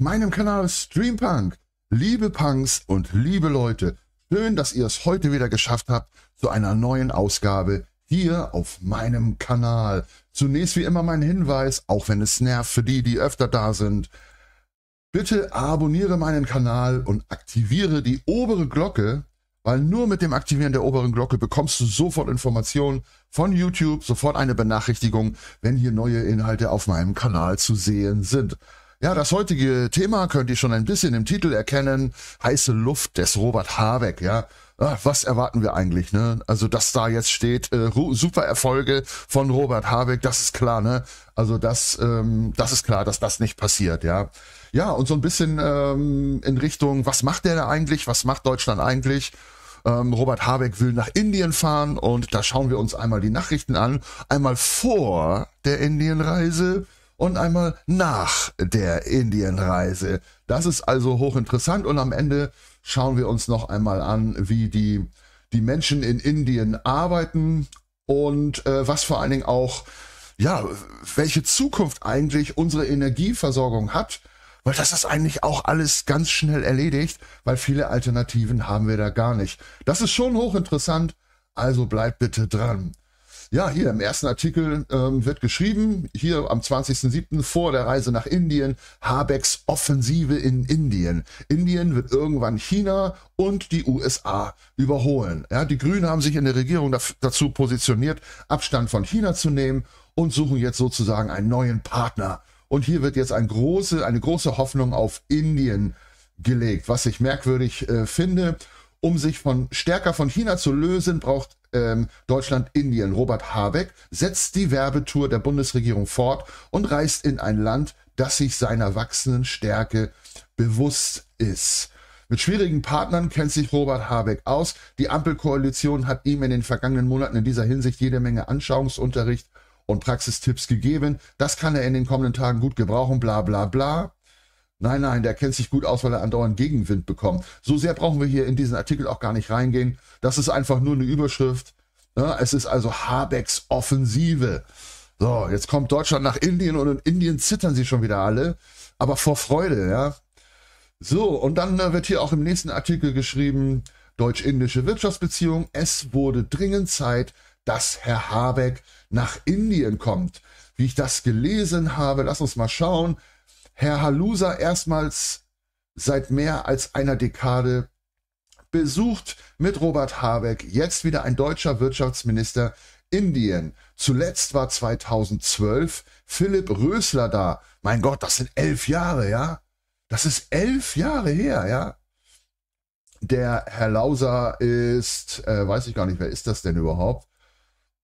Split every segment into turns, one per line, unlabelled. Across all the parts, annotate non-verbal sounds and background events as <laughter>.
meinem Kanal Streampunk. Liebe Punks und liebe Leute, schön, dass ihr es heute wieder geschafft habt zu einer neuen Ausgabe hier auf meinem Kanal. Zunächst wie immer mein Hinweis, auch wenn es nervt für die, die öfter da sind. Bitte abonniere meinen Kanal und aktiviere die obere Glocke, weil nur mit dem Aktivieren der oberen Glocke bekommst du sofort Informationen von YouTube, sofort eine Benachrichtigung, wenn hier neue Inhalte auf meinem Kanal zu sehen sind. Ja, das heutige Thema könnt ihr schon ein bisschen im Titel erkennen. Heiße Luft des Robert Habeck, ja. Ah, was erwarten wir eigentlich, ne? Also, dass da jetzt steht, äh, super Erfolge von Robert Habeck, das ist klar, ne? Also, das, ähm, das ist klar, dass das nicht passiert, ja. Ja, und so ein bisschen ähm, in Richtung, was macht der da eigentlich? Was macht Deutschland eigentlich? Ähm, Robert Habeck will nach Indien fahren und da schauen wir uns einmal die Nachrichten an. Einmal vor der Indienreise und einmal nach der Indienreise. Das ist also hochinteressant und am Ende schauen wir uns noch einmal an, wie die, die Menschen in Indien arbeiten und äh, was vor allen Dingen auch, ja, welche Zukunft eigentlich unsere Energieversorgung hat. Weil das ist eigentlich auch alles ganz schnell erledigt, weil viele Alternativen haben wir da gar nicht. Das ist schon hochinteressant, also bleibt bitte dran. Ja, hier im ersten Artikel ähm, wird geschrieben, hier am 20.07. vor der Reise nach Indien, Habecks Offensive in Indien. Indien wird irgendwann China und die USA überholen. Ja, die Grünen haben sich in der Regierung dazu positioniert, Abstand von China zu nehmen und suchen jetzt sozusagen einen neuen Partner. Und hier wird jetzt ein große, eine große Hoffnung auf Indien gelegt, was ich merkwürdig äh, finde. Um sich von stärker von China zu lösen, braucht ähm, Deutschland Indien. Robert Habeck setzt die Werbetour der Bundesregierung fort und reist in ein Land, das sich seiner wachsenden Stärke bewusst ist. Mit schwierigen Partnern kennt sich Robert Habeck aus. Die Ampelkoalition hat ihm in den vergangenen Monaten in dieser Hinsicht jede Menge Anschauungsunterricht und Praxistipps gegeben. Das kann er in den kommenden Tagen gut gebrauchen, bla bla bla. Nein, nein, der kennt sich gut aus, weil er andauernd Gegenwind bekommt. So sehr brauchen wir hier in diesen Artikel auch gar nicht reingehen. Das ist einfach nur eine Überschrift. Es ist also Habecks Offensive. So, jetzt kommt Deutschland nach Indien und in Indien zittern sie schon wieder alle, aber vor Freude, ja. So, und dann äh, wird hier auch im nächsten Artikel geschrieben, deutsch-indische Wirtschaftsbeziehung. Es wurde dringend Zeit, dass Herr Habeck nach Indien kommt. Wie ich das gelesen habe, lass uns mal schauen. Herr Halusa erstmals seit mehr als einer Dekade besucht mit Robert Habeck, jetzt wieder ein deutscher Wirtschaftsminister Indien. Zuletzt war 2012 Philipp Rösler da. Mein Gott, das sind elf Jahre, ja? Das ist elf Jahre her, ja? Der Herr Lauser ist, äh, weiß ich gar nicht, wer ist das denn überhaupt?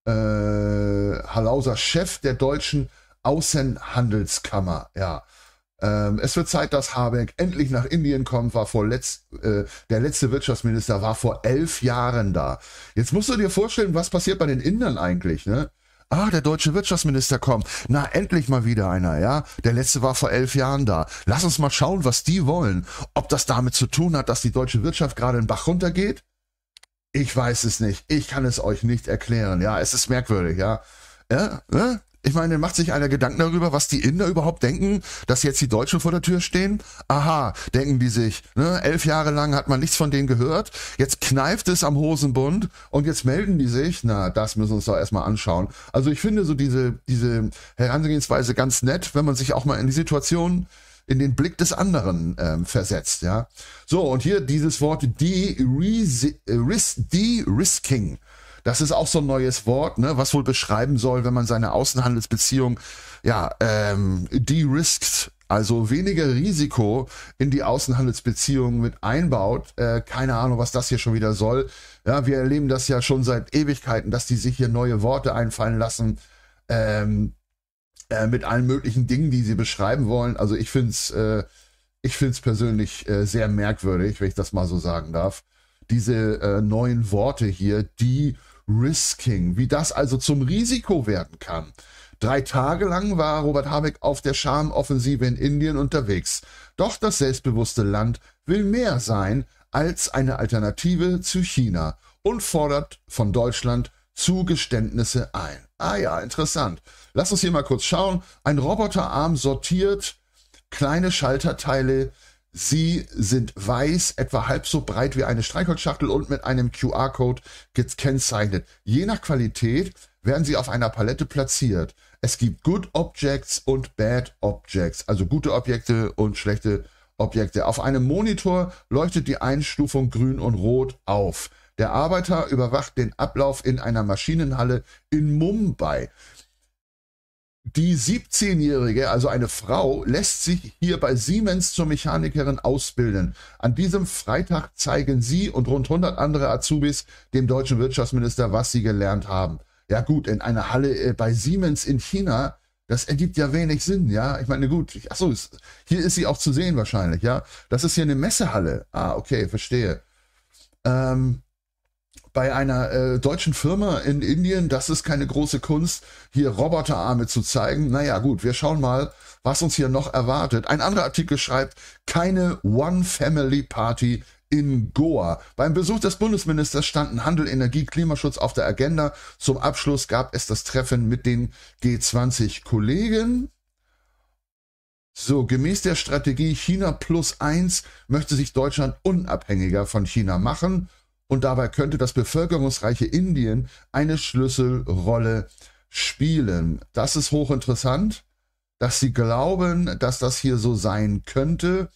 Äh, Herr Lauser, Chef der deutschen Außenhandelskammer, ja. Ähm, es wird Zeit, dass Habeck endlich nach Indien kommt, war vor letzt, äh, der letzte Wirtschaftsminister war vor elf Jahren da. Jetzt musst du dir vorstellen, was passiert bei den Indern eigentlich, ne? Ah, der deutsche Wirtschaftsminister kommt. Na, endlich mal wieder einer, ja? Der letzte war vor elf Jahren da. Lass uns mal schauen, was die wollen. Ob das damit zu tun hat, dass die deutsche Wirtschaft gerade in Bach runtergeht? Ich weiß es nicht. Ich kann es euch nicht erklären, ja? Es ist merkwürdig, ja? Ja, ja? Ne? Ich meine, macht sich einer Gedanken darüber, was die Inder überhaupt denken, dass jetzt die Deutschen vor der Tür stehen? Aha, denken die sich. Ne? Elf Jahre lang hat man nichts von denen gehört. Jetzt kneift es am Hosenbund und jetzt melden die sich. Na, das müssen wir uns doch erstmal anschauen. Also ich finde so diese, diese Herangehensweise ganz nett, wenn man sich auch mal in die Situation in den Blick des anderen ähm, versetzt, ja. So, und hier dieses Wort de-risking. Äh, -ris das ist auch so ein neues Wort, ne, was wohl beschreiben soll, wenn man seine Außenhandelsbeziehung ja, ähm, de-risked, also weniger Risiko in die Außenhandelsbeziehung mit einbaut. Äh, keine Ahnung, was das hier schon wieder soll. Ja, wir erleben das ja schon seit Ewigkeiten, dass die sich hier neue Worte einfallen lassen. Ähm, äh, mit allen möglichen Dingen, die sie beschreiben wollen. Also ich finde es äh, ich find's persönlich äh, sehr merkwürdig, wenn ich das mal so sagen darf. Diese äh, neuen Worte hier, die Risking, wie das also zum Risiko werden kann. Drei Tage lang war Robert Habeck auf der Schamoffensive in Indien unterwegs. Doch das selbstbewusste Land will mehr sein als eine Alternative zu China und fordert von Deutschland Zugeständnisse ein. Ah ja, interessant. Lass uns hier mal kurz schauen. Ein Roboterarm sortiert kleine Schalterteile Sie sind weiß, etwa halb so breit wie eine Streichholzschachtel und mit einem QR-Code gekennzeichnet. Je nach Qualität werden sie auf einer Palette platziert. Es gibt Good Objects und Bad Objects, also gute Objekte und schlechte Objekte. Auf einem Monitor leuchtet die Einstufung grün und rot auf. Der Arbeiter überwacht den Ablauf in einer Maschinenhalle in Mumbai. Die 17-Jährige, also eine Frau, lässt sich hier bei Siemens zur Mechanikerin ausbilden. An diesem Freitag zeigen sie und rund 100 andere Azubis dem deutschen Wirtschaftsminister, was sie gelernt haben. Ja gut, in einer Halle äh, bei Siemens in China, das ergibt ja wenig Sinn, ja. Ich meine, gut, achso, hier ist sie auch zu sehen wahrscheinlich, ja. Das ist hier eine Messehalle. Ah, okay, verstehe. Ähm, bei einer äh, deutschen Firma in Indien, das ist keine große Kunst, hier Roboterarme zu zeigen. Naja, gut, wir schauen mal, was uns hier noch erwartet. Ein anderer Artikel schreibt, keine One-Family-Party in Goa. Beim Besuch des Bundesministers standen Handel, Energie, Klimaschutz auf der Agenda. Zum Abschluss gab es das Treffen mit den G20-Kollegen. So, gemäß der Strategie China plus eins möchte sich Deutschland unabhängiger von China machen und dabei könnte das bevölkerungsreiche Indien eine Schlüsselrolle spielen. Das ist hochinteressant, dass sie glauben, dass das hier so sein könnte.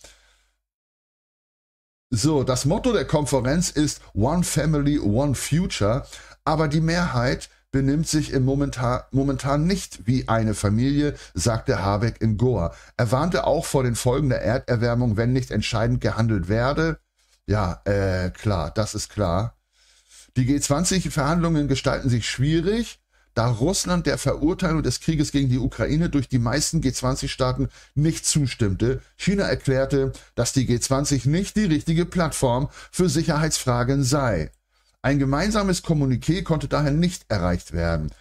So, das Motto der Konferenz ist One Family, One Future, aber die Mehrheit benimmt sich im momentan, momentan nicht wie eine Familie, sagte Habeck in Goa. Er warnte auch vor den Folgen der Erderwärmung, wenn nicht entscheidend gehandelt werde. Ja, äh, klar, das ist klar. Die G20-Verhandlungen gestalten sich schwierig, da Russland der Verurteilung des Krieges gegen die Ukraine durch die meisten G20-Staaten nicht zustimmte. China erklärte, dass die G20 nicht die richtige Plattform für Sicherheitsfragen sei. Ein gemeinsames Kommuniqué konnte daher nicht erreicht werden.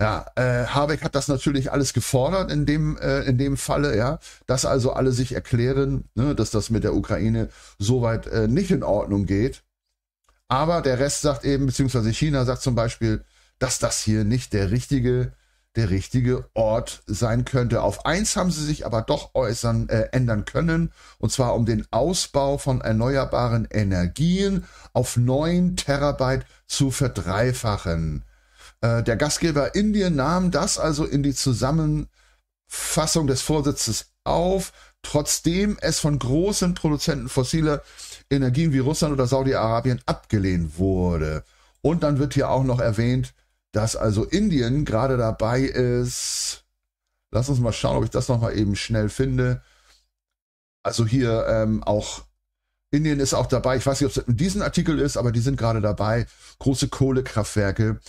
Ja, äh, Habeck hat das natürlich alles gefordert in dem, äh, in dem Falle, ja, dass also alle sich erklären, ne, dass das mit der Ukraine soweit äh, nicht in Ordnung geht. Aber der Rest sagt eben, beziehungsweise China sagt zum Beispiel, dass das hier nicht der richtige, der richtige Ort sein könnte. Auf eins haben sie sich aber doch äußern, äh, ändern können, und zwar um den Ausbau von erneuerbaren Energien auf 9 Terabyte zu verdreifachen. Äh, der Gastgeber Indien nahm das also in die Zusammenfassung des Vorsitzes auf, trotzdem es von großen Produzenten fossiler Energien wie Russland oder Saudi-Arabien abgelehnt wurde. Und dann wird hier auch noch erwähnt, dass also Indien gerade dabei ist. Lass uns mal schauen, ob ich das nochmal eben schnell finde. Also hier ähm, auch Indien ist auch dabei. Ich weiß nicht, ob es in diesem Artikel ist, aber die sind gerade dabei, große Kohlekraftwerke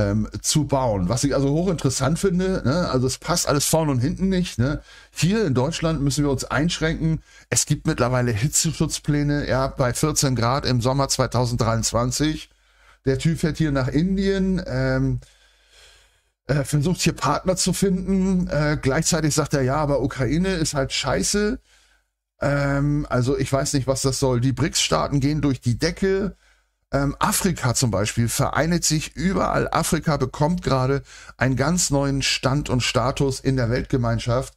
ähm, zu bauen. Was ich also hochinteressant finde, ne? also es passt alles vorne und hinten nicht. Ne? Hier in Deutschland müssen wir uns einschränken. Es gibt mittlerweile Hitzeschutzpläne, ja, bei 14 Grad im Sommer 2023. Der Typ fährt hier nach Indien. Ähm, äh, versucht hier Partner zu finden. Äh, gleichzeitig sagt er, ja, aber Ukraine ist halt scheiße. Ähm, also ich weiß nicht, was das soll. Die BRICS-Staaten gehen durch die Decke. Ähm, Afrika zum Beispiel vereinigt sich überall. Afrika bekommt gerade einen ganz neuen Stand und Status in der Weltgemeinschaft.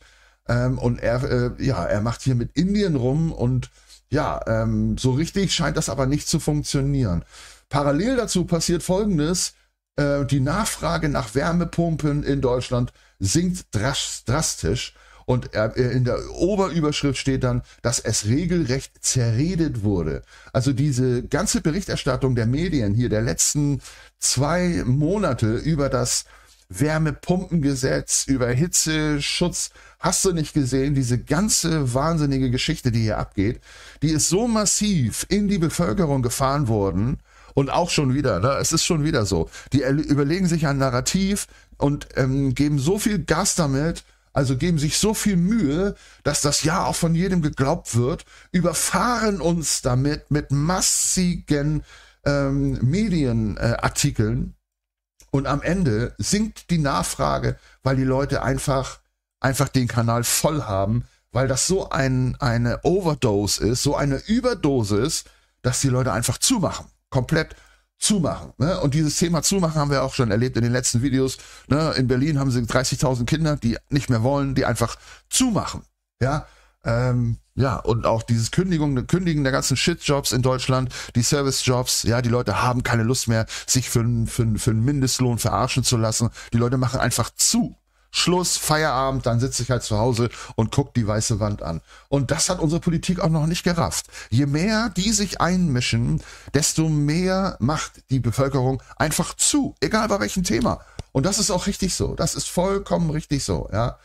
Ähm, und er, äh, ja, er macht hier mit Indien rum und ja, ähm, so richtig scheint das aber nicht zu funktionieren. Parallel dazu passiert Folgendes. Äh, die Nachfrage nach Wärmepumpen in Deutschland sinkt drastisch. Und äh, in der Oberüberschrift steht dann, dass es regelrecht zerredet wurde. Also diese ganze Berichterstattung der Medien hier der letzten zwei Monate über das Wärmepumpengesetz, über Hitzeschutz, hast du nicht gesehen, diese ganze wahnsinnige Geschichte, die hier abgeht, die ist so massiv in die Bevölkerung gefahren worden, und auch schon wieder, ne? es ist schon wieder so. Die überlegen sich ein Narrativ und ähm, geben so viel Gas damit, also geben sich so viel Mühe, dass das Ja auch von jedem geglaubt wird, überfahren uns damit mit massigen ähm, Medienartikeln äh, und am Ende sinkt die Nachfrage, weil die Leute einfach, einfach den Kanal voll haben, weil das so ein, eine Overdose ist, so eine Überdosis, dass die Leute einfach zumachen, komplett zumachen. Ne? Und dieses Thema zumachen haben wir auch schon erlebt in den letzten Videos. Ne? In Berlin haben sie 30.000 Kinder, die nicht mehr wollen, die einfach zumachen. Ja, ähm, ja, und auch dieses Kündigung, Kündigen der ganzen Shitjobs in Deutschland, die Servicejobs, ja, die Leute haben keine Lust mehr, sich für, für, für einen Mindestlohn verarschen zu lassen. Die Leute machen einfach zu. Schluss, Feierabend, dann sitze ich halt zu Hause und gucke die weiße Wand an. Und das hat unsere Politik auch noch nicht gerafft. Je mehr die sich einmischen, desto mehr macht die Bevölkerung einfach zu, egal bei welchem Thema. Und das ist auch richtig so. Das ist vollkommen richtig so, ja.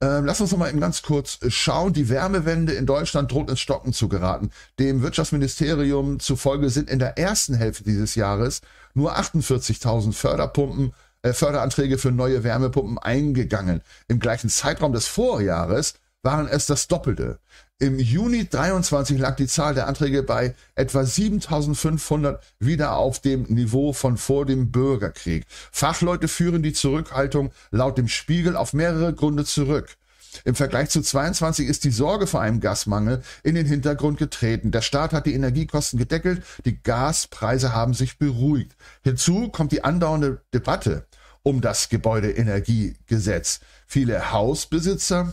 Ähm, lass uns noch mal eben ganz kurz äh, schauen. Die Wärmewende in Deutschland droht ins Stocken zu geraten. Dem Wirtschaftsministerium zufolge sind in der ersten Hälfte dieses Jahres nur 48.000 Förderpumpen äh, Förderanträge für neue Wärmepumpen eingegangen. Im gleichen Zeitraum des Vorjahres waren es das Doppelte. Im Juni 23 lag die Zahl der Anträge bei etwa 7500 wieder auf dem Niveau von vor dem Bürgerkrieg. Fachleute führen die Zurückhaltung laut dem Spiegel auf mehrere Gründe zurück. Im Vergleich zu 22 ist die Sorge vor einem Gasmangel in den Hintergrund getreten. Der Staat hat die Energiekosten gedeckelt, die Gaspreise haben sich beruhigt. Hinzu kommt die andauernde Debatte um das Gebäudeenergiegesetz. Viele Hausbesitzer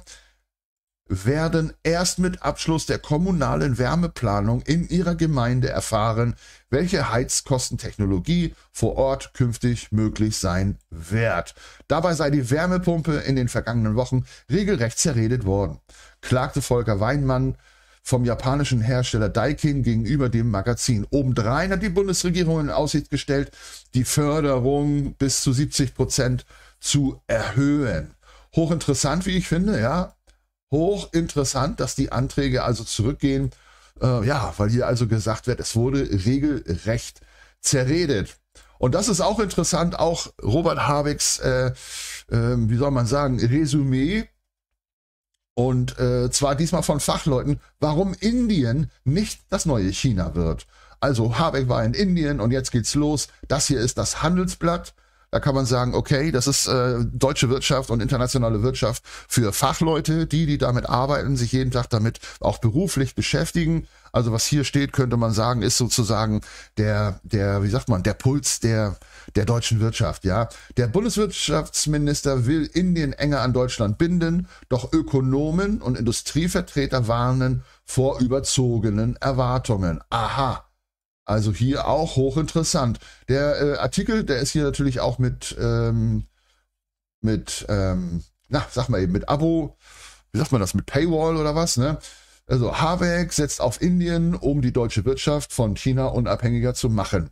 werden erst mit Abschluss der kommunalen Wärmeplanung in ihrer Gemeinde erfahren, welche Heizkostentechnologie vor Ort künftig möglich sein wird. Dabei sei die Wärmepumpe in den vergangenen Wochen regelrecht zerredet worden, klagte Volker Weinmann vom japanischen Hersteller Daikin gegenüber dem Magazin. Obendrein hat die Bundesregierung in Aussicht gestellt, die Förderung bis zu 70 Prozent zu erhöhen. Hochinteressant, wie ich finde, ja, Hochinteressant, dass die Anträge also zurückgehen. Äh, ja, weil hier also gesagt wird, es wurde regelrecht zerredet. Und das ist auch interessant, auch Robert Habecks, äh, äh, wie soll man sagen, Resümee. Und äh, zwar diesmal von Fachleuten, warum Indien nicht das neue China wird. Also Habeck war in Indien und jetzt geht's los. Das hier ist das Handelsblatt. Da kann man sagen, okay, das ist äh, deutsche Wirtschaft und internationale Wirtschaft für Fachleute, die, die damit arbeiten, sich jeden Tag damit auch beruflich beschäftigen. Also was hier steht, könnte man sagen, ist sozusagen der, der, wie sagt man, der Puls der, der deutschen Wirtschaft, ja. Der Bundeswirtschaftsminister will Indien enger an Deutschland binden, doch Ökonomen und Industrievertreter warnen vor überzogenen Erwartungen. Aha. Also hier auch hochinteressant. Der äh, Artikel, der ist hier natürlich auch mit, ähm, mit, ähm, na, sag mal eben, mit Abo, wie sagt man das, mit Paywall oder was, ne? Also Habeck setzt auf Indien, um die deutsche Wirtschaft von China unabhängiger zu machen.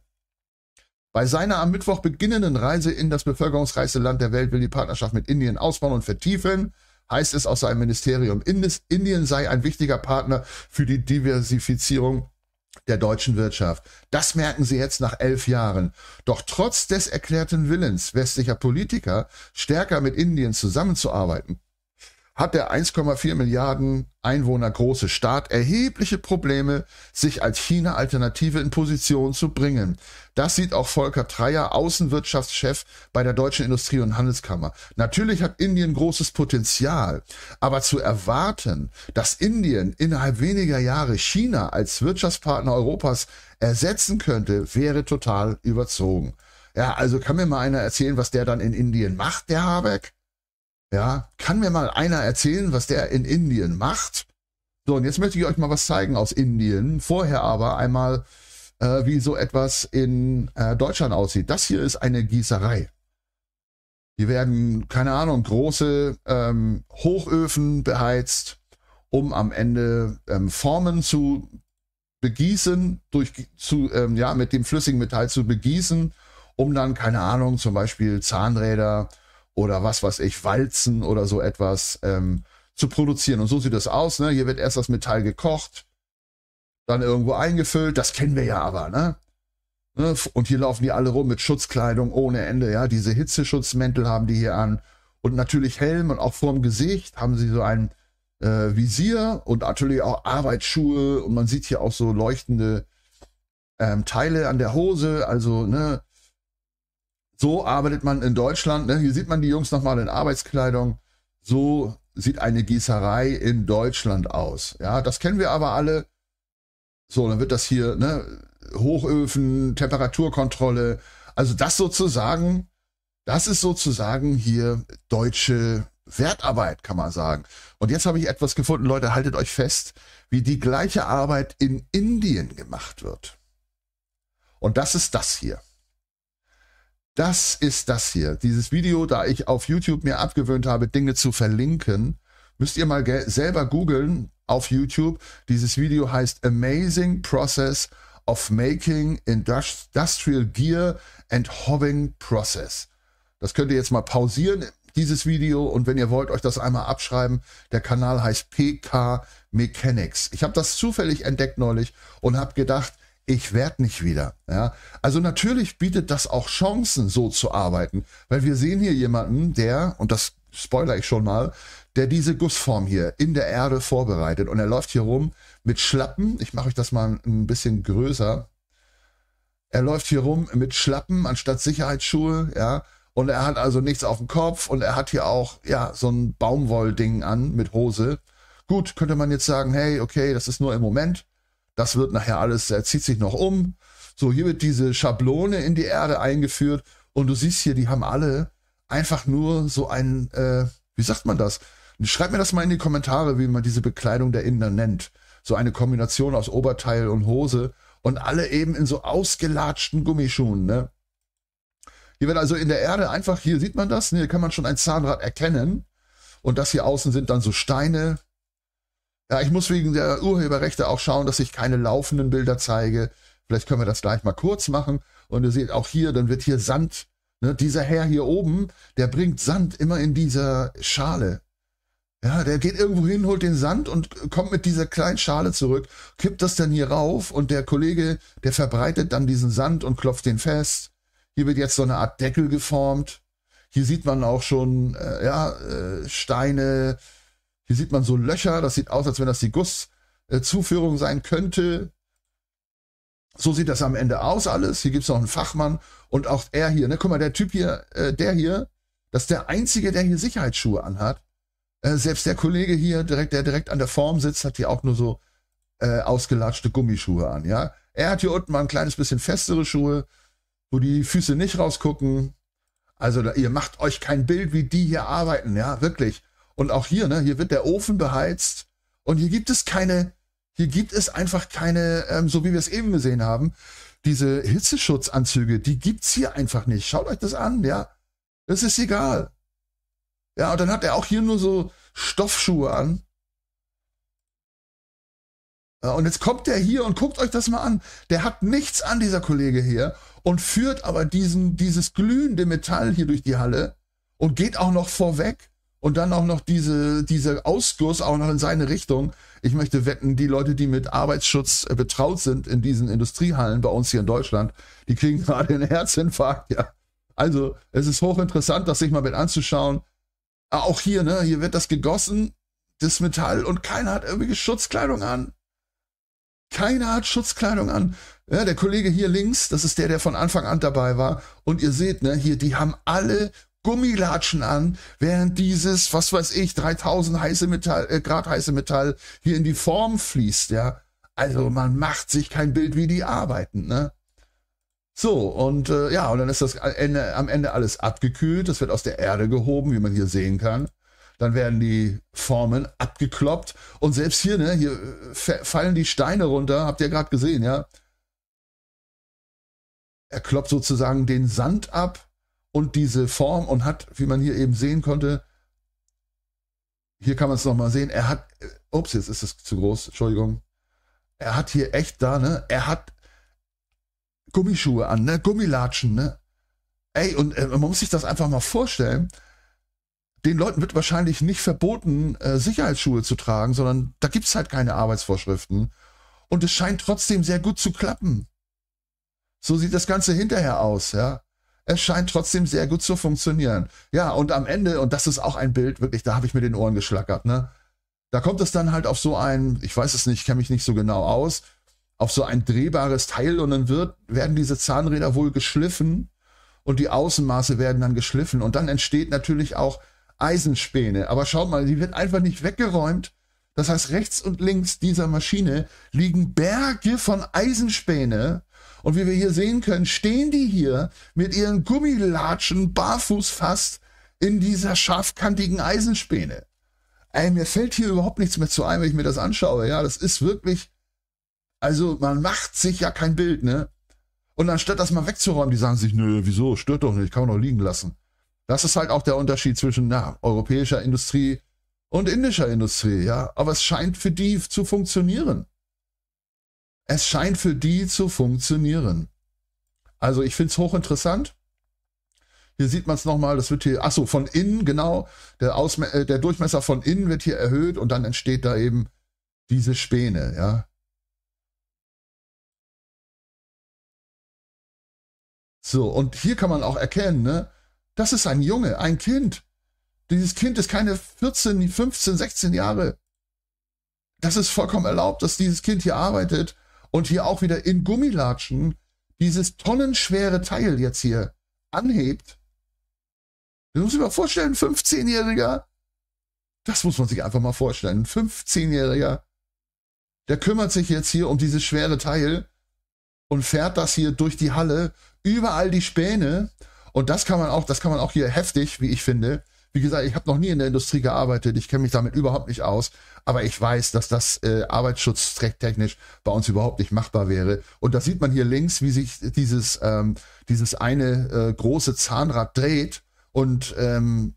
Bei seiner am Mittwoch beginnenden Reise in das bevölkerungsreichste Land der Welt will die Partnerschaft mit Indien ausbauen und vertiefen, heißt es aus seinem Ministerium. Indien sei ein wichtiger Partner für die Diversifizierung der deutschen Wirtschaft. Das merken sie jetzt nach elf Jahren. Doch trotz des erklärten Willens westlicher Politiker, stärker mit Indien zusammenzuarbeiten, hat der 1,4 Milliarden Einwohner große Staat erhebliche Probleme, sich als China-Alternative in Position zu bringen. Das sieht auch Volker Treyer, Außenwirtschaftschef bei der Deutschen Industrie- und Handelskammer. Natürlich hat Indien großes Potenzial, aber zu erwarten, dass Indien innerhalb weniger Jahre China als Wirtschaftspartner Europas ersetzen könnte, wäre total überzogen. Ja, also kann mir mal einer erzählen, was der dann in Indien macht, der Habeck? Ja, kann mir mal einer erzählen, was der in Indien macht? So, und jetzt möchte ich euch mal was zeigen aus Indien. Vorher aber einmal, äh, wie so etwas in äh, Deutschland aussieht. Das hier ist eine Gießerei. Hier werden, keine Ahnung, große ähm, Hochöfen beheizt, um am Ende ähm, Formen zu begießen, durch, zu, ähm, ja, mit dem flüssigen Metall zu begießen, um dann, keine Ahnung, zum Beispiel Zahnräder, äh, oder was weiß ich, Walzen oder so etwas ähm, zu produzieren. Und so sieht das aus. Ne? Hier wird erst das Metall gekocht, dann irgendwo eingefüllt. Das kennen wir ja aber. Ne? ne? Und hier laufen die alle rum mit Schutzkleidung ohne Ende. Ja, diese Hitzeschutzmäntel haben die hier an und natürlich Helm und auch vorm Gesicht haben sie so ein äh, Visier und natürlich auch Arbeitsschuhe und man sieht hier auch so leuchtende ähm, Teile an der Hose. Also ne, so arbeitet man in Deutschland. Ne? Hier sieht man die Jungs nochmal in Arbeitskleidung. So sieht eine Gießerei in Deutschland aus. Ja, das kennen wir aber alle. So, dann wird das hier, ne, Hochöfen, Temperaturkontrolle. Also das sozusagen, das ist sozusagen hier deutsche Wertarbeit, kann man sagen. Und jetzt habe ich etwas gefunden, Leute, haltet euch fest, wie die gleiche Arbeit in Indien gemacht wird. Und das ist das hier. Das ist das hier. Dieses Video, da ich auf YouTube mir abgewöhnt habe, Dinge zu verlinken, müsst ihr mal selber googeln auf YouTube. Dieses Video heißt Amazing Process of Making Industrial Gear and Hobbing Process. Das könnt ihr jetzt mal pausieren, dieses Video. Und wenn ihr wollt, euch das einmal abschreiben. Der Kanal heißt PK Mechanics. Ich habe das zufällig entdeckt neulich und habe gedacht, ich werde nicht wieder. Ja? Also natürlich bietet das auch Chancen, so zu arbeiten, weil wir sehen hier jemanden, der, und das spoiler ich schon mal, der diese Gussform hier in der Erde vorbereitet und er läuft hier rum mit Schlappen, ich mache euch das mal ein bisschen größer, er läuft hier rum mit Schlappen anstatt Sicherheitsschuhe, ja, und er hat also nichts auf dem Kopf und er hat hier auch, ja, so ein Baumwollding an mit Hose. Gut, könnte man jetzt sagen, hey, okay, das ist nur im Moment. Das wird nachher alles, er äh, zieht sich noch um. So, hier wird diese Schablone in die Erde eingeführt und du siehst hier, die haben alle einfach nur so einen, äh, wie sagt man das? Schreib mir das mal in die Kommentare, wie man diese Bekleidung der Inder nennt. So eine Kombination aus Oberteil und Hose und alle eben in so ausgelatschten Gummischuhen, ne? Hier wird also in der Erde einfach, hier sieht man das, ne, hier kann man schon ein Zahnrad erkennen. Und das hier außen sind dann so Steine, ja, ich muss wegen der Urheberrechte auch schauen, dass ich keine laufenden Bilder zeige. Vielleicht können wir das gleich mal kurz machen. Und ihr seht auch hier, dann wird hier Sand. Ne? Dieser Herr hier oben, der bringt Sand immer in dieser Schale. Ja, der geht irgendwo hin, holt den Sand und kommt mit dieser kleinen Schale zurück, kippt das dann hier rauf und der Kollege, der verbreitet dann diesen Sand und klopft den fest. Hier wird jetzt so eine Art Deckel geformt. Hier sieht man auch schon, äh, ja, äh, Steine, hier sieht man so Löcher, das sieht aus, als wenn das die Gusszuführung sein könnte. So sieht das am Ende aus alles. Hier gibt es noch einen Fachmann und auch er hier. Ne? Guck mal, der Typ hier, äh, der hier, das ist der Einzige, der hier Sicherheitsschuhe anhat. Äh, selbst der Kollege hier, direkt, der direkt an der Form sitzt, hat hier auch nur so äh, ausgelatschte Gummischuhe an. Ja? Er hat hier unten mal ein kleines bisschen festere Schuhe, wo die Füße nicht rausgucken. Also ihr macht euch kein Bild, wie die hier arbeiten, ja, wirklich. Und auch hier, ne, hier wird der Ofen beheizt und hier gibt es keine, hier gibt es einfach keine, ähm, so wie wir es eben gesehen haben, diese Hitzeschutzanzüge, die gibt's hier einfach nicht. Schaut euch das an, ja. Das ist egal. Ja, und dann hat er auch hier nur so Stoffschuhe an. Ja, und jetzt kommt der hier und guckt euch das mal an. Der hat nichts an, dieser Kollege hier, und führt aber diesen, dieses glühende Metall hier durch die Halle und geht auch noch vorweg und dann auch noch diese, diese Ausguss auch noch in seine Richtung. Ich möchte wetten, die Leute, die mit Arbeitsschutz äh, betraut sind in diesen Industriehallen bei uns hier in Deutschland, die kriegen <laughs> gerade einen Herzinfarkt, ja. Also, es ist hochinteressant, das sich mal mit anzuschauen. Äh, auch hier, ne, hier wird das gegossen, das Metall, und keiner hat irgendwie Schutzkleidung an. Keiner hat Schutzkleidung an. Ja, der Kollege hier links, das ist der, der von Anfang an dabei war. Und ihr seht, ne, hier, die haben alle Gummilatschen an, während dieses, was weiß ich, 3000 heiße Metall, äh, Grad heiße Metall hier in die Form fließt, ja. Also man macht sich kein Bild, wie die arbeiten, ne? So, und äh, ja, und dann ist das Ende, am Ende alles abgekühlt, das wird aus der Erde gehoben, wie man hier sehen kann. Dann werden die Formen abgekloppt und selbst hier, ne, hier äh, fallen die Steine runter, habt ihr gerade gesehen, ja. Er kloppt sozusagen den Sand ab, und diese Form und hat, wie man hier eben sehen konnte, hier kann man es nochmal sehen, er hat, ups, jetzt ist es zu groß, Entschuldigung. Er hat hier echt da, ne? Er hat Gummischuhe an, ne? Gummilatschen, ne? Ey, und äh, man muss sich das einfach mal vorstellen. Den Leuten wird wahrscheinlich nicht verboten, äh, Sicherheitsschuhe zu tragen, sondern da gibt es halt keine Arbeitsvorschriften. Und es scheint trotzdem sehr gut zu klappen. So sieht das Ganze hinterher aus, ja es scheint trotzdem sehr gut zu funktionieren. Ja, und am Ende, und das ist auch ein Bild, wirklich, da habe ich mir den Ohren geschlackert, ne? Da kommt es dann halt auf so ein, ich weiß es nicht, ich kenne mich nicht so genau aus, auf so ein drehbares Teil und dann wird, werden diese Zahnräder wohl geschliffen und die Außenmaße werden dann geschliffen und dann entsteht natürlich auch Eisenspäne. Aber schaut mal, die wird einfach nicht weggeräumt. Das heißt, rechts und links dieser Maschine liegen Berge von Eisenspäne, und wie wir hier sehen können, stehen die hier mit ihren Gummilatschen barfuß fast in dieser scharfkantigen Eisenspäne. Ey, mir fällt hier überhaupt nichts mehr zu ein, wenn ich mir das anschaue. Ja, das ist wirklich, also man macht sich ja kein Bild, ne? Und anstatt das mal wegzuräumen, die sagen sich, nö, wieso, stört doch nicht, kann man doch liegen lassen. Das ist halt auch der Unterschied zwischen na, europäischer Industrie und indischer Industrie, ja. Aber es scheint für die zu funktionieren es scheint für die zu funktionieren. Also ich finde es hochinteressant. Hier sieht man es nochmal, das wird hier, achso, von innen, genau, der, Ausme äh, der Durchmesser von innen wird hier erhöht und dann entsteht da eben diese Späne, ja. So, und hier kann man auch erkennen, ne? Das ist ein Junge, ein Kind. Dieses Kind ist keine 14, 15, 16 Jahre. Das ist vollkommen erlaubt, dass dieses Kind hier arbeitet und hier auch wieder in Gummilatschen dieses tonnenschwere Teil jetzt hier anhebt. Das muss ich mir vorstellen, 15-Jähriger. Das muss man sich einfach mal vorstellen. Ein 15-Jähriger, der kümmert sich jetzt hier um dieses schwere Teil und fährt das hier durch die Halle, überall die Späne. Und das kann man auch, das kann man auch hier heftig, wie ich finde, wie gesagt, ich habe noch nie in der Industrie gearbeitet, ich kenne mich damit überhaupt nicht aus, aber ich weiß, dass das äh, arbeitsschutztechnisch bei uns überhaupt nicht machbar wäre. Und das sieht man hier links, wie sich dieses, ähm, dieses eine äh, große Zahnrad dreht und ähm,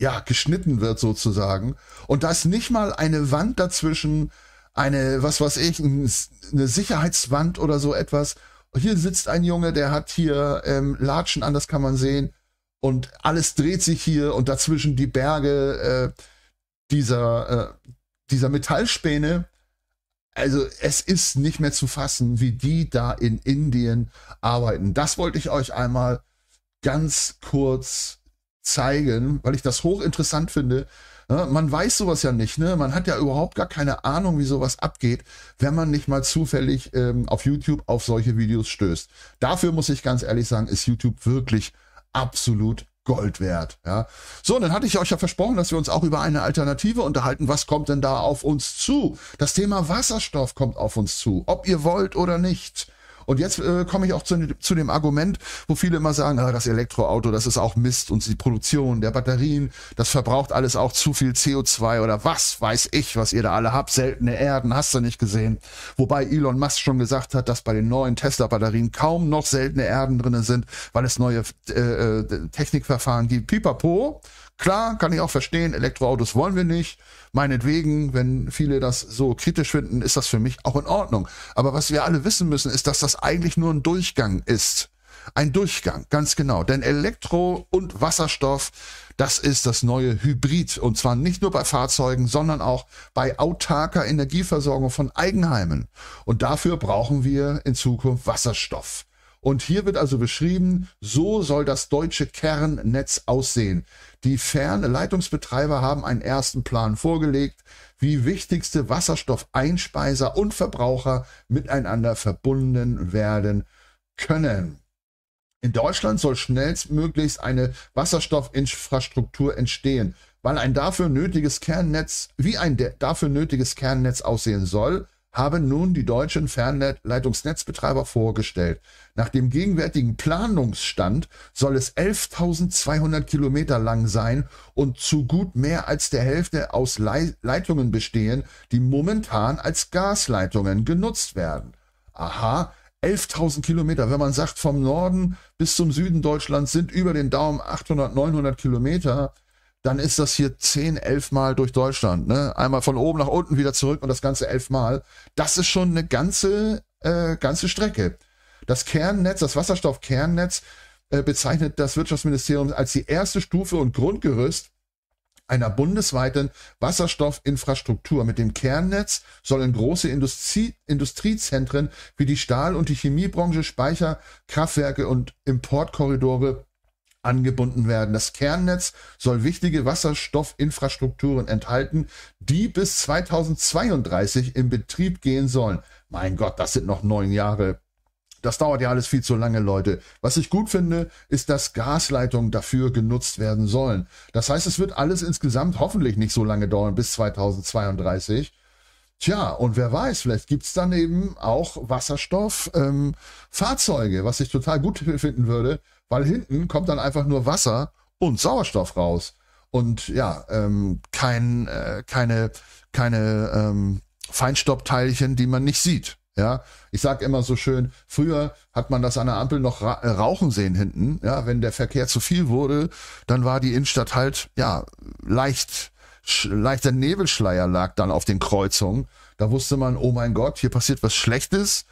ja, geschnitten wird sozusagen. Und da ist nicht mal eine Wand dazwischen, eine, was weiß ich, eine Sicherheitswand oder so etwas. Hier sitzt ein Junge, der hat hier ähm, Latschen an, das kann man sehen und alles dreht sich hier und dazwischen die Berge äh, dieser, äh, dieser Metallspäne. Also es ist nicht mehr zu fassen, wie die da in Indien arbeiten. Das wollte ich euch einmal ganz kurz zeigen, weil ich das hochinteressant finde. Ja, man weiß sowas ja nicht, ne? Man hat ja überhaupt gar keine Ahnung, wie sowas abgeht, wenn man nicht mal zufällig ähm, auf YouTube auf solche Videos stößt. Dafür muss ich ganz ehrlich sagen, ist YouTube wirklich absolut Gold wert. Ja. So, und dann hatte ich euch ja versprochen, dass wir uns auch über eine Alternative unterhalten. Was kommt denn da auf uns zu? Das Thema Wasserstoff kommt auf uns zu, ob ihr wollt oder nicht. Und jetzt äh, komme ich auch zu, zu dem Argument, wo viele immer sagen, ah, das Elektroauto, das ist auch Mist und die Produktion der Batterien, das verbraucht alles auch zu viel CO2 oder was weiß ich, was ihr da alle habt, seltene Erden, hast du nicht gesehen. Wobei Elon Musk schon gesagt hat, dass bei den neuen Tesla-Batterien kaum noch seltene Erden drinne sind, weil es neue äh, äh, Technikverfahren gibt. Pipapo, Klar, kann ich auch verstehen, Elektroautos wollen wir nicht. Meinetwegen, wenn viele das so kritisch finden, ist das für mich auch in Ordnung. Aber was wir alle wissen müssen, ist, dass das eigentlich nur ein Durchgang ist. Ein Durchgang, ganz genau. Denn Elektro und Wasserstoff, das ist das neue Hybrid. Und zwar nicht nur bei Fahrzeugen, sondern auch bei autarker Energieversorgung von Eigenheimen. Und dafür brauchen wir in Zukunft Wasserstoff. Und hier wird also beschrieben, so soll das deutsche Kernnetz aussehen. Die Fernleitungsbetreiber haben einen ersten Plan vorgelegt, wie wichtigste Wasserstoffeinspeiser und Verbraucher miteinander verbunden werden können. In Deutschland soll schnellstmöglichst eine Wasserstoffinfrastruktur entstehen, weil ein dafür nötiges Kernnetz, wie ein dafür nötiges Kernnetz aussehen soll, haben nun die deutschen Fernleitungsnetzbetreiber vorgestellt. Nach dem gegenwärtigen Planungsstand soll es 11.200 Kilometer lang sein und zu gut mehr als der Hälfte aus Leitungen bestehen, die momentan als Gasleitungen genutzt werden. Aha, 11.000 Kilometer. Wenn man sagt, vom Norden bis zum Süden Deutschlands sind über den Daumen 800, 900 Kilometer, dann ist das hier 10, 11 Mal durch Deutschland. Ne? Einmal von oben nach unten wieder zurück und das Ganze 11 Mal. Das ist schon eine ganze, äh, ganze Strecke. Das Kernnetz, das Wasserstoffkernnetz, äh, bezeichnet das Wirtschaftsministerium als die erste Stufe und Grundgerüst einer bundesweiten Wasserstoffinfrastruktur. Mit dem Kernnetz sollen große Industrie Industriezentren wie die Stahl- und die Chemiebranche, Speicherkraftwerke und Importkorridore angebunden werden. Das Kernnetz soll wichtige Wasserstoffinfrastrukturen enthalten, die bis 2032 in Betrieb gehen sollen. Mein Gott, das sind noch neun Jahre. Das dauert ja alles viel zu lange, Leute. Was ich gut finde, ist, dass Gasleitungen dafür genutzt werden sollen. Das heißt, es wird alles insgesamt hoffentlich nicht so lange dauern bis 2032. Tja, und wer weiß, vielleicht gibt es dann eben auch Wasserstofffahrzeuge, ähm, was ich total gut finden würde, weil hinten kommt dann einfach nur Wasser und Sauerstoff raus. Und ja, ähm, kein, äh, keine, keine ähm, Feinstaubteilchen, die man nicht sieht. Ja, ich sage immer so schön, früher hat man das an der Ampel noch ra äh, rauchen sehen hinten. Ja, wenn der Verkehr zu viel wurde, dann war die Innenstadt halt ja leicht leichter Nebelschleier lag dann auf den Kreuzungen. Da wusste man, oh mein Gott, hier passiert was Schlechtes.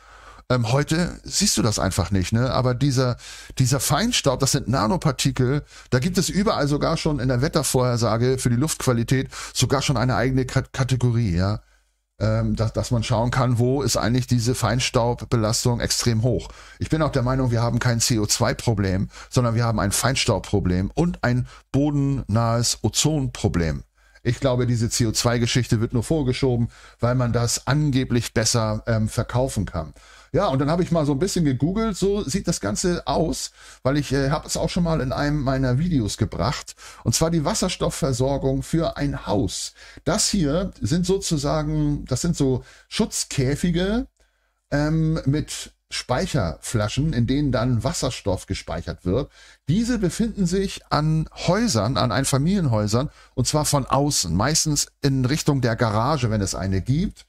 Ähm, heute siehst du das einfach nicht, ne? Aber dieser, dieser Feinstaub, das sind Nanopartikel, da gibt es überall sogar schon in der Wettervorhersage für die Luftqualität sogar schon eine eigene K Kategorie, ja. Ähm, dass, dass man schauen kann, wo ist eigentlich diese Feinstaubbelastung extrem hoch. Ich bin auch der Meinung, wir haben kein CO2-Problem, sondern wir haben ein Feinstaubproblem und ein bodennahes Ozonproblem. Ich glaube, diese CO2-Geschichte wird nur vorgeschoben, weil man das angeblich besser ähm, verkaufen kann. Ja, und dann habe ich mal so ein bisschen gegoogelt, so sieht das Ganze aus, weil ich äh, habe es auch schon mal in einem meiner Videos gebracht. Und zwar die Wasserstoffversorgung für ein Haus. Das hier sind sozusagen, das sind so Schutzkäfige ähm, mit Speicherflaschen, in denen dann Wasserstoff gespeichert wird. Diese befinden sich an Häusern, an Einfamilienhäusern, und zwar von außen, meistens in Richtung der Garage, wenn es eine gibt.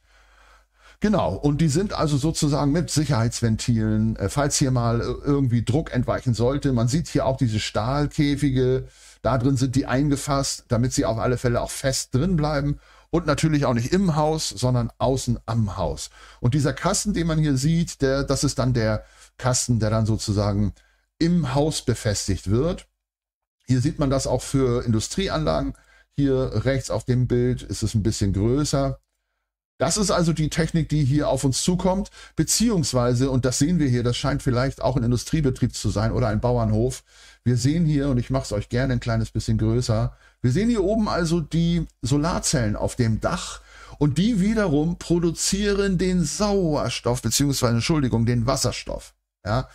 Genau, und die sind also sozusagen mit Sicherheitsventilen, äh, falls hier mal äh, irgendwie Druck entweichen sollte. Man sieht hier auch diese Stahlkäfige, da drin sind die eingefasst, damit sie auf alle Fälle auch fest drin bleiben und natürlich auch nicht im Haus, sondern außen am Haus. Und dieser Kasten, den man hier sieht, der, das ist dann der Kasten, der dann sozusagen im Haus befestigt wird. Hier sieht man das auch für Industrieanlagen. Hier rechts auf dem Bild ist es ein bisschen größer. Das ist also die Technik, die hier auf uns zukommt, beziehungsweise, und das sehen wir hier, das scheint vielleicht auch ein Industriebetrieb zu sein oder ein Bauernhof. Wir sehen hier, und ich mache es euch gerne ein kleines bisschen größer, wir sehen hier oben also die Solarzellen auf dem Dach und die wiederum produzieren den Sauerstoff, beziehungsweise Entschuldigung, den Wasserstoff. Ja?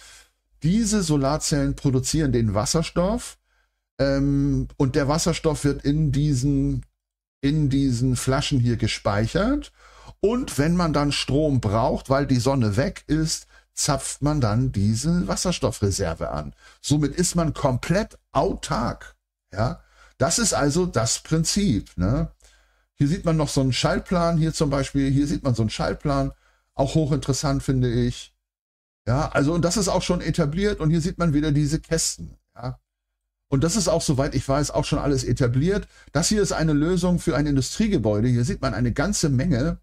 Diese Solarzellen produzieren den Wasserstoff ähm, und der Wasserstoff wird in diesen, in diesen Flaschen hier gespeichert. Und wenn man dann Strom braucht, weil die Sonne weg ist, zapft man dann diese Wasserstoffreserve an. Somit ist man komplett autark. Ja? Das ist also das Prinzip. Ne? Hier sieht man noch so einen Schaltplan, hier zum Beispiel, hier sieht man so einen Schaltplan, auch hochinteressant finde ich. Ja, also und das ist auch schon etabliert und hier sieht man wieder diese Kästen. Ja. Und das ist auch, soweit ich weiß, auch schon alles etabliert. Das hier ist eine Lösung für ein Industriegebäude. Hier sieht man eine ganze Menge.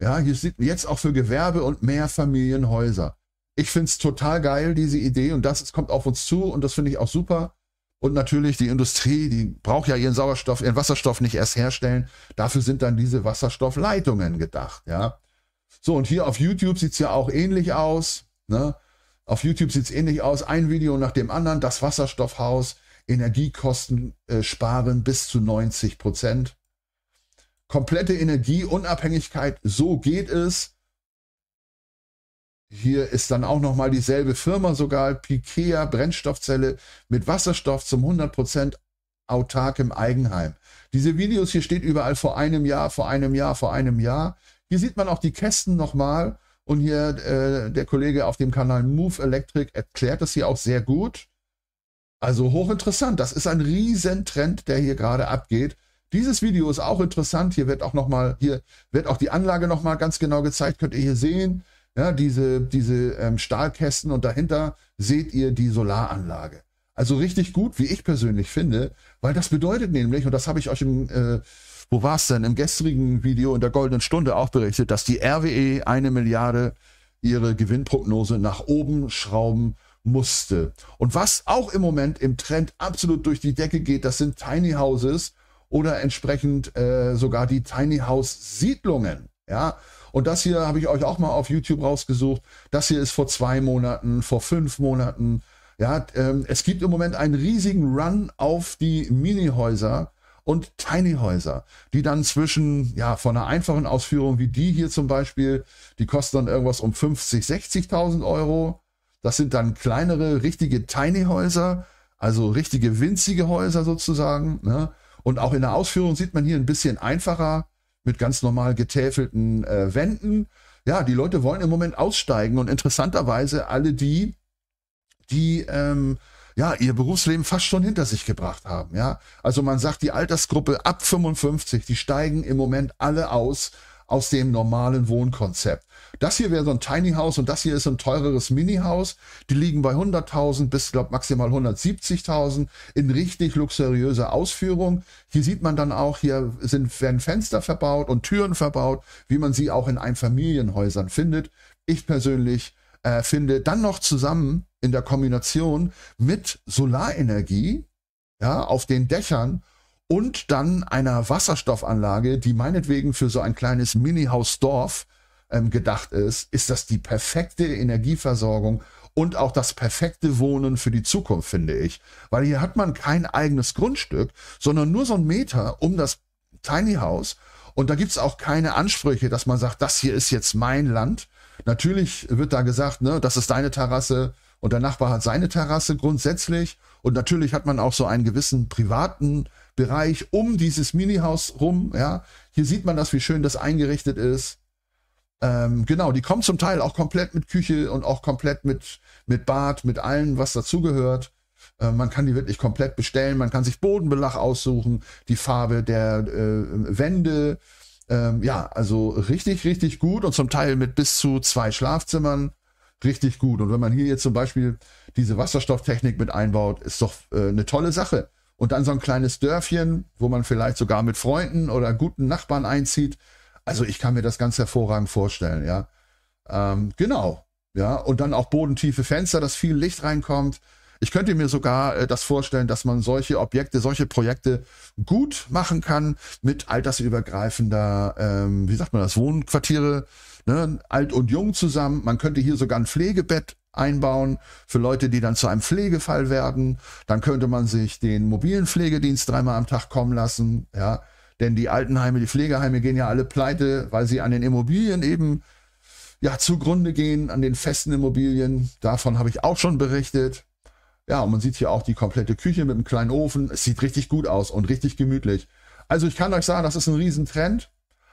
Ja, hier sieht man jetzt auch für Gewerbe und Mehrfamilienhäuser. Ich finde es total geil, diese Idee. Und das kommt auf uns zu und das finde ich auch super. Und natürlich die Industrie, die braucht ja ihren Sauerstoff, ihren Wasserstoff nicht erst herstellen. Dafür sind dann diese Wasserstoffleitungen gedacht, ja. So, und hier auf YouTube sieht es ja auch ähnlich aus. Ne? Auf YouTube sieht es ähnlich aus. Ein Video nach dem anderen, das Wasserstoffhaus, Energiekosten äh, sparen bis zu 90 Prozent. Komplette Energieunabhängigkeit, so geht es. Hier ist dann auch nochmal dieselbe Firma sogar, Pikea Brennstoffzelle mit Wasserstoff zum 100% autark im Eigenheim. Diese Videos hier steht überall vor einem Jahr, vor einem Jahr, vor einem Jahr. Hier sieht man auch die Kästen nochmal und hier äh, der Kollege auf dem Kanal Move Electric erklärt das hier auch sehr gut. Also hochinteressant. Das ist ein Riesentrend, der hier gerade abgeht. Dieses Video ist auch interessant. Hier wird auch nochmal, hier wird auch die Anlage nochmal ganz genau gezeigt. Könnt ihr hier sehen ja, diese, diese ähm, Stahlkästen und dahinter seht ihr die Solaranlage. Also richtig gut, wie ich persönlich finde, weil das bedeutet nämlich, und das habe ich euch im, äh, wo war es denn, im gestrigen Video in der Goldenen Stunde auch berichtet, dass die RWE eine Milliarde ihre Gewinnprognose nach oben schrauben musste. Und was auch im Moment im Trend absolut durch die Decke geht, das sind Tiny Houses oder entsprechend äh, sogar die Tiny House Siedlungen. Ja, und das hier habe ich euch auch mal auf YouTube rausgesucht. Das hier ist vor zwei Monaten, vor fünf Monaten. Ja, ähm, es gibt im Moment einen riesigen Run auf die Mini-Häuser und Tiny-Häuser, die dann zwischen, ja, von einer einfachen Ausführung wie die hier zum Beispiel, die kosten dann irgendwas um 50, 60.000 Euro. Das sind dann kleinere, richtige Tiny-Häuser, also richtige winzige Häuser sozusagen. Ne? Und auch in der Ausführung sieht man hier ein bisschen einfacher mit ganz normal getäfelten äh, Wänden. Ja, die Leute wollen im Moment aussteigen und interessanterweise alle die, die ähm, ja, ihr Berufsleben fast schon hinter sich gebracht haben. Ja, also man sagt, die Altersgruppe ab 55, die steigen im Moment alle aus aus dem normalen Wohnkonzept. Das hier wäre so ein Tiny House und das hier ist ein teureres Mini House. Die liegen bei 100.000 bis, glaube maximal 170.000 in richtig luxuriöser Ausführung. Hier sieht man dann auch, hier sind, werden Fenster verbaut und Türen verbaut, wie man sie auch in Einfamilienhäusern findet. Ich persönlich äh, finde dann noch zusammen in der Kombination mit Solarenergie ja, auf den Dächern und dann einer Wasserstoffanlage, die meinetwegen für so ein kleines Mini-Hausdorf ähm, gedacht ist, ist das die perfekte Energieversorgung und auch das perfekte Wohnen für die Zukunft, finde ich. Weil hier hat man kein eigenes Grundstück, sondern nur so ein Meter um das Tiny House. Und da gibt's auch keine Ansprüche, dass man sagt, das hier ist jetzt mein Land. Natürlich wird da gesagt, ne, das ist deine Terrasse und der Nachbar hat seine Terrasse grundsätzlich. Und natürlich hat man auch so einen gewissen privaten Bereich um dieses Minihaus rum. Ja, hier sieht man das, wie schön das eingerichtet ist. Ähm, genau, die kommen zum Teil auch komplett mit Küche und auch komplett mit, mit Bad, mit allem, was dazugehört. Ähm, man kann die wirklich komplett bestellen. Man kann sich Bodenbelach aussuchen, die Farbe der äh, Wände. Ähm, ja, also richtig, richtig gut und zum Teil mit bis zu zwei Schlafzimmern richtig gut. Und wenn man hier jetzt zum Beispiel diese Wasserstofftechnik mit einbaut, ist doch äh, eine tolle Sache. Und dann so ein kleines Dörfchen, wo man vielleicht sogar mit Freunden oder guten Nachbarn einzieht, also ich kann mir das ganz hervorragend vorstellen, ja. Ähm, genau, ja. Und dann auch bodentiefe Fenster, dass viel Licht reinkommt. Ich könnte mir sogar äh, das vorstellen, dass man solche Objekte, solche Projekte gut machen kann mit altersübergreifender, ähm, wie sagt man das, Wohnquartiere, ne? alt und jung zusammen. Man könnte hier sogar ein Pflegebett einbauen für Leute, die dann zu einem Pflegefall werden. Dann könnte man sich den mobilen Pflegedienst dreimal am Tag kommen lassen. Ja, denn die Altenheime, die Pflegeheime gehen ja alle pleite, weil sie an den Immobilien eben ja zugrunde gehen, an den festen Immobilien. Davon habe ich auch schon berichtet. Ja, und man sieht hier auch die komplette Küche mit einem kleinen Ofen. Es sieht richtig gut aus und richtig gemütlich. Also ich kann euch sagen, das ist ein Riesentrend.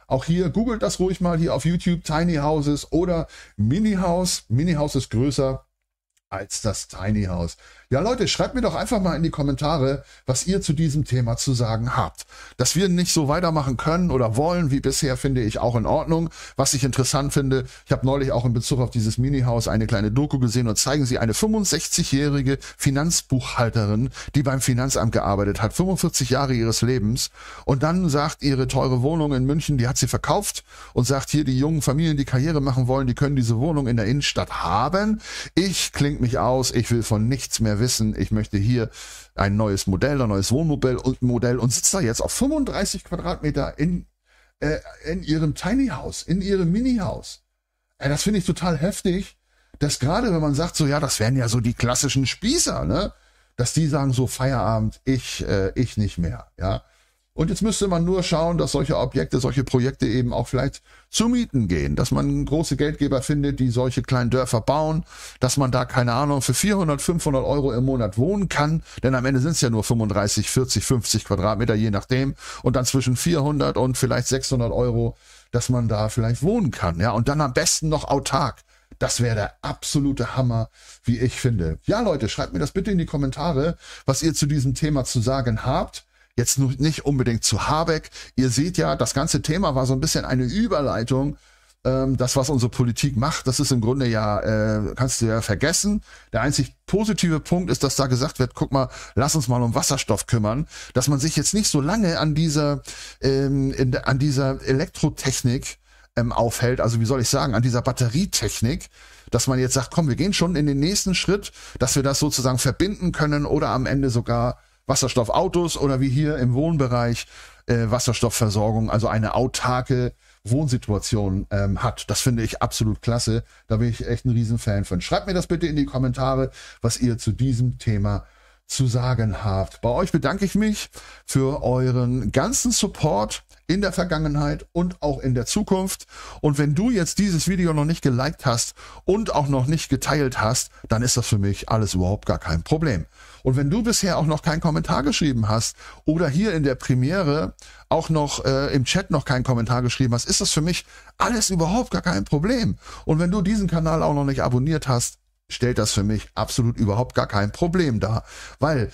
Auch hier, googelt das ruhig mal hier auf YouTube, Tiny Houses oder Mini House. Mini House ist größer als das Tiny House. Ja, Leute, schreibt mir doch einfach mal in die Kommentare, was ihr zu diesem Thema zu sagen habt. Dass wir nicht so weitermachen können oder wollen wie bisher, finde ich auch in Ordnung. Was ich interessant finde, ich habe neulich auch in Bezug auf dieses mini Minihaus eine kleine Doku gesehen und zeigen sie eine 65-jährige Finanzbuchhalterin, die beim Finanzamt gearbeitet hat, 45 Jahre ihres Lebens. Und dann sagt ihre teure Wohnung in München, die hat sie verkauft und sagt hier, die jungen Familien, die Karriere machen wollen, die können diese Wohnung in der Innenstadt haben. Ich klinge bringt mich aus, ich will von nichts mehr wissen, ich möchte hier ein neues Modell, ein neues Wohnmobil und, Modell und sitzt da jetzt auf 35 Quadratmeter in, äh, in ihrem Tiny House, in ihrem Mini-Haus. Äh, das finde ich total heftig, dass gerade wenn man sagt, so ja, das wären ja so die klassischen Spießer, ne? Dass die sagen, so Feierabend, ich, äh, ich nicht mehr, ja. Und jetzt müsste man nur schauen, dass solche Objekte, solche Projekte eben auch vielleicht zu mieten gehen, dass man große Geldgeber findet, die solche kleinen Dörfer bauen, dass man da, keine Ahnung, für 400, 500 Euro im Monat wohnen kann, denn am Ende sind es ja nur 35, 40, 50 Quadratmeter, je nachdem, und dann zwischen 400 und vielleicht 600 Euro, dass man da vielleicht wohnen kann, ja, und dann am besten noch autark. Das wäre der absolute Hammer, wie ich finde. Ja, Leute, schreibt mir das bitte in die Kommentare, was ihr zu diesem Thema zu sagen habt jetzt nicht unbedingt zu Habeck. Ihr seht ja, das ganze Thema war so ein bisschen eine Überleitung. Ähm, das, was unsere Politik macht, das ist im Grunde ja, äh, kannst du ja vergessen. Der einzig positive Punkt ist, dass da gesagt wird, guck mal, lass uns mal um Wasserstoff kümmern, dass man sich jetzt nicht so lange an dieser, ähm, an dieser Elektrotechnik ähm, aufhält, also wie soll ich sagen, an dieser Batterietechnik, dass man jetzt sagt, komm, wir gehen schon in den nächsten Schritt, dass wir das sozusagen verbinden können oder am Ende sogar Wasserstoffautos oder wie hier im Wohnbereich äh, Wasserstoffversorgung, also eine autarke Wohnsituation ähm, hat. Das finde ich absolut klasse. Da bin ich echt ein Riesenfan von. Schreibt mir das bitte in die Kommentare, was ihr zu diesem Thema zu sagen habt. Bei euch bedanke ich mich für euren ganzen Support in der Vergangenheit und auch in der Zukunft. Und wenn du jetzt dieses Video noch nicht geliked hast und auch noch nicht geteilt hast, dann ist das für mich alles überhaupt gar kein Problem. Und wenn du bisher auch noch keinen Kommentar geschrieben hast oder hier in der Premiere auch noch äh, im Chat noch keinen Kommentar geschrieben hast, ist das für mich alles überhaupt gar kein Problem. Und wenn du diesen Kanal auch noch nicht abonniert hast, stellt das für mich absolut überhaupt gar kein Problem dar. Weil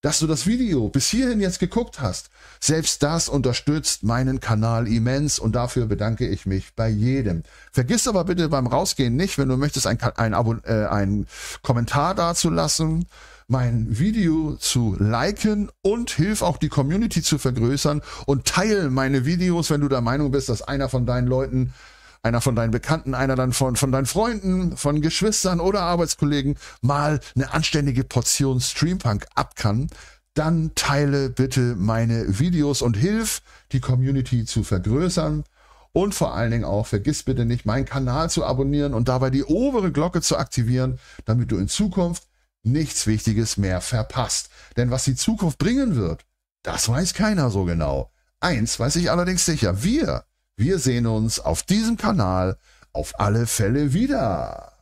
dass du das Video bis hierhin jetzt geguckt hast. Selbst das unterstützt meinen Kanal immens und dafür bedanke ich mich bei jedem. Vergiss aber bitte beim Rausgehen nicht, wenn du möchtest, einen, einen, äh, ein Kommentar dazulassen mein Video zu liken und hilf auch die Community zu vergrößern und teile meine Videos, wenn du der Meinung bist, dass einer von deinen Leuten einer von deinen Bekannten, einer dann von, von deinen Freunden, von Geschwistern oder Arbeitskollegen mal eine anständige Portion Streampunk ab kann, dann teile bitte meine Videos und hilf, die Community zu vergrößern. Und vor allen Dingen auch, vergiss bitte nicht, meinen Kanal zu abonnieren und dabei die obere Glocke zu aktivieren, damit du in Zukunft nichts Wichtiges mehr verpasst. Denn was die Zukunft bringen wird, das weiß keiner so genau. Eins weiß ich allerdings sicher, wir, wir sehen uns auf diesem Kanal auf alle Fälle wieder.